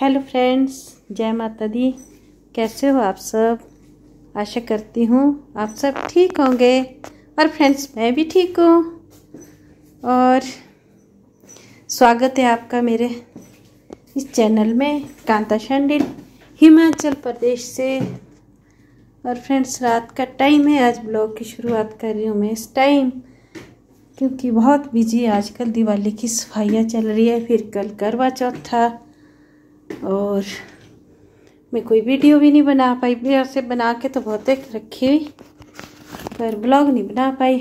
Hello friends जय माता दी कैसे हो आप सब आशा करती हूँ आप सब ठीक होंगे और फ्रेंड्स मैं भी ठीक हूँ और स्वागत है आपका मेरे इस चैनल में कांता शंडिल हिमाचल प्रदेश से और फ्रेंड्स रात का टाइम है आज ब्लॉग की शुरुआत कर रही हूँ मैं इस टाइम क्योंकि बहुत बिजी आजकल दिवाली की सफाइयाँ चल रही है फिर कल करवा चौथ था और मैं कोई वीडियो भी नहीं बना पाई वीडियो से बना के तो बहुत रखी हुई पर ब्लॉग नहीं बना पाई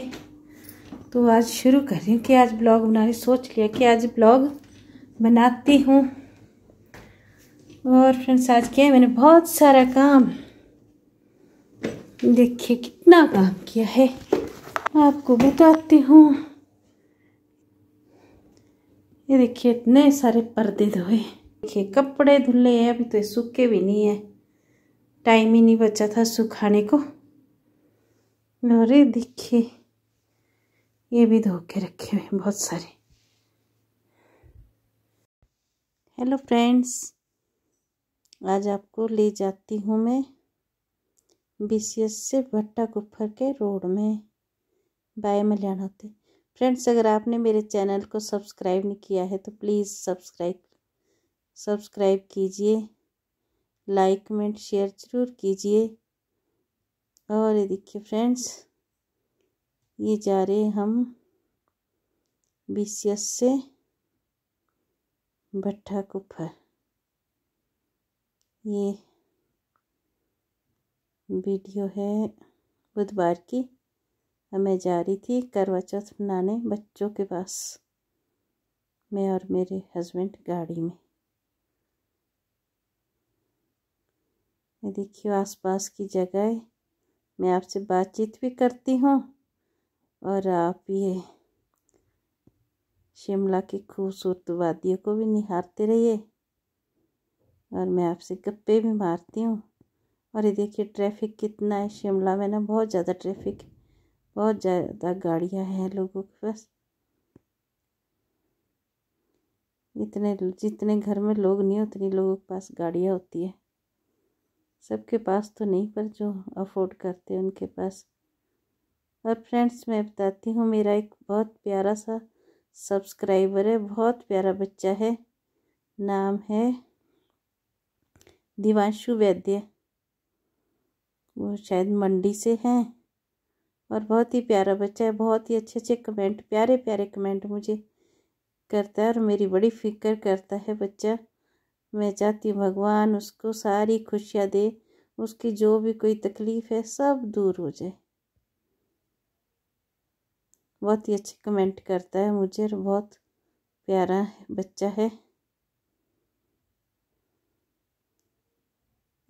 तो आज शुरू कर रही हूँ कि आज ब्लॉग बनाने सोच लिया कि आज ब्लॉग बनाती हूँ और फ्रेंड्स आज किया मैंने बहुत सारा काम देखिए कितना काम किया है आपको बताती हूँ ये देखिए इतने सारे पर्दे धोए देखिए कपड़े धुले हैं अभी तो सूखे भी नहीं है टाइम ही नहीं बचा था सुखाने को अरे देखिए ये भी धो के रखे हुए हैं बहुत सारे हेलो फ्रेंड्स आज आपको ले जाती हूँ मैं बीसीएस से भट्टा गुफर के रोड में बाय मल्याण होते फ्रेंड्स अगर आपने मेरे चैनल को सब्सक्राइब नहीं किया है तो प्लीज़ सब्सक्राइब सब्सक्राइब कीजिए लाइक कमेंट शेयर ज़रूर कीजिए और ये देखिए फ्रेंड्स ये जा रहे हम बी से भट्ठा कुफर ये वीडियो है बुधवार की मैं जा रही थी करवा चौथ मनाने बच्चों के पास मैं और मेरे हस्बैंड गाड़ी में ये देखियो आसपास की जगह मैं आपसे बातचीत भी करती हूँ और आप ये शिमला की खूबसूरत वादियों को भी निहारते रहिए और मैं आपसे गप्पे भी मारती हूँ और ये देखिए ट्रैफिक कितना है शिमला में ना बहुत ज़्यादा ट्रैफिक बहुत ज़्यादा गाड़ियाँ हैं लोगों के पास इतने जितने घर में लोग नहीं उतनी लोगों के पास गाड़ियाँ होती है सबके पास तो नहीं पर जो अफोर्ड करते हैं उनके पास और फ्रेंड्स मैं बताती हूँ मेरा एक बहुत प्यारा सा सब्सक्राइबर है बहुत प्यारा बच्चा है नाम है दिवांशु वैद्य वो शायद मंडी से हैं और बहुत ही प्यारा बच्चा है बहुत ही अच्छे अच्छे कमेंट प्यारे प्यारे कमेंट मुझे करता है और मेरी बड़ी फिक्र करता है बच्चा मैं चाहती भगवान उसको सारी खुशियाँ दे उसकी जो भी कोई तकलीफ़ है सब दूर हो जाए बहुत ही अच्छे कमेंट करता है मुझे बहुत प्यारा बच्चा है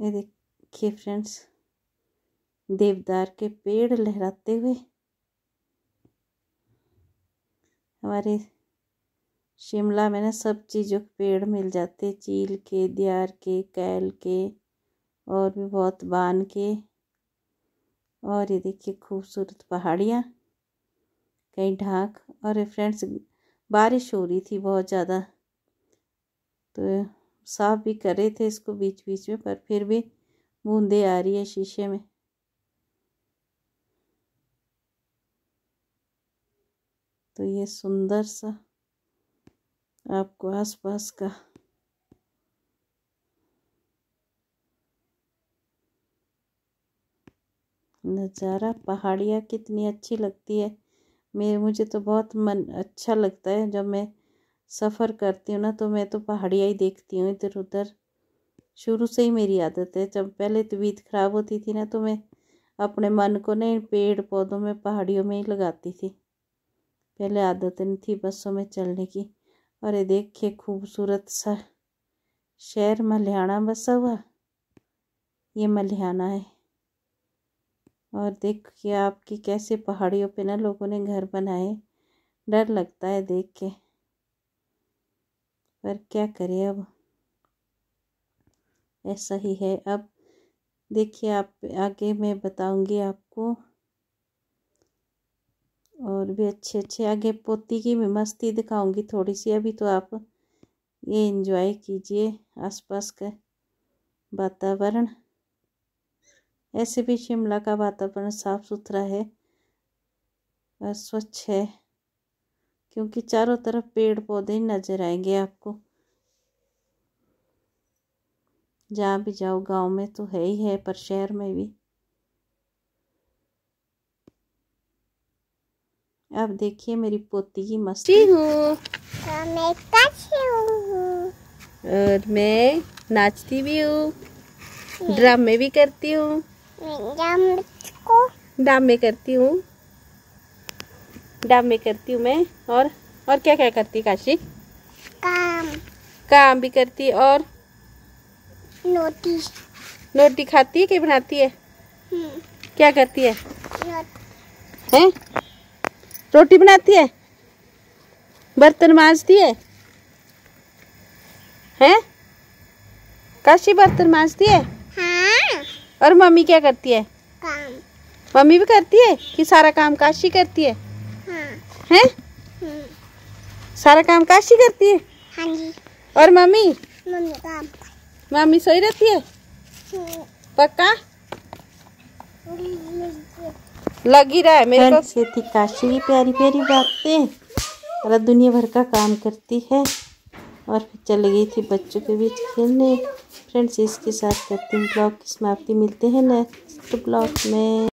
ये देखिए फ्रेंड्स देवदार के पेड़ लहराते हुए हमारे शिमला में ना सब चीज़ों के पेड़ मिल जाते चील के दियार के कैल के और भी बहुत बान के और ये देखिए खूबसूरत पहाड़ियाँ कई ढाक और ये फ्रेंड्स बारिश हो रही थी बहुत ज़्यादा तो साफ भी कर रहे थे इसको बीच बीच में पर फिर भी बूंदे आ रही है शीशे में तो ये सुंदर सा आपको आसपास का नज़ारा पहाड़ियाँ कितनी अच्छी लगती है मेरे मुझे तो बहुत मन अच्छा लगता है जब मैं सफ़र करती हूँ ना तो मैं तो पहाड़ियाँ ही देखती हूँ इधर उधर शुरू से ही मेरी आदत है जब पहले तबीयत तो ख़राब होती थी ना तो मैं अपने मन को ना पेड़ पौधों में पहाड़ियों में ही लगाती थी पहले आदत नहीं थी बसों में चलने की और ये देखिए खूबसूरत सा शहर मल्हाना बसा हुआ ये मल्हाना है और देखिए आपकी कैसे पहाड़ियों पे ना लोगों ने घर बनाए डर लगता है देख के पर क्या करें अब ऐसा ही है अब देखिए आप आगे मैं बताऊंगी आपको और भी अच्छे अच्छे आगे पोती की मैं मस्ती दिखाऊंगी थोड़ी सी अभी तो आप ये एंजॉय कीजिए आसपास का वातावरण ऐसे भी शिमला का वातावरण साफ सुथरा है और स्वच्छ है क्योंकि चारों तरफ पेड़ पौधे नज़र आएंगे आपको जहाँ भी जाओ गांव में तो है ही है पर शहर में भी अब देखिए मेरी पोती की मस्ती हाँ, हूँ और मैं नाचती भी हूँ ड्रामे भी करती हूँ डामे करती हूँ ड्राम करती हूँ मैं और और क्या क्या करती काशी काम काम भी करती और नोटी नोटी खाती है कि बनाती है हम्म। क्या करती है हैं रोटी बनाती है बर्तन मांजती है हैं काशी बर्तन मांजती है हाँ। और मम्मी क्या करती है काम मम्मी भी करती है कि सारा काम काशी करती है हाँ। हैं हाँ। सारा काम काशी करती है हाँ जी और मम्मी मम्मी काम मम्मी सोई रहती है हम्म। पक्का लग ही रहा है मेरे को से थी काशी भी प्यारी प्यारी बातें अरे दुनिया भर का काम करती है और फिर चल गई थी बच्चों के बीच खेलने फ्रेंड्स इसके साथ करती हूँ ब्लॉग की समाप्ति मिलते हैं नेक्स्ट ब्लॉग में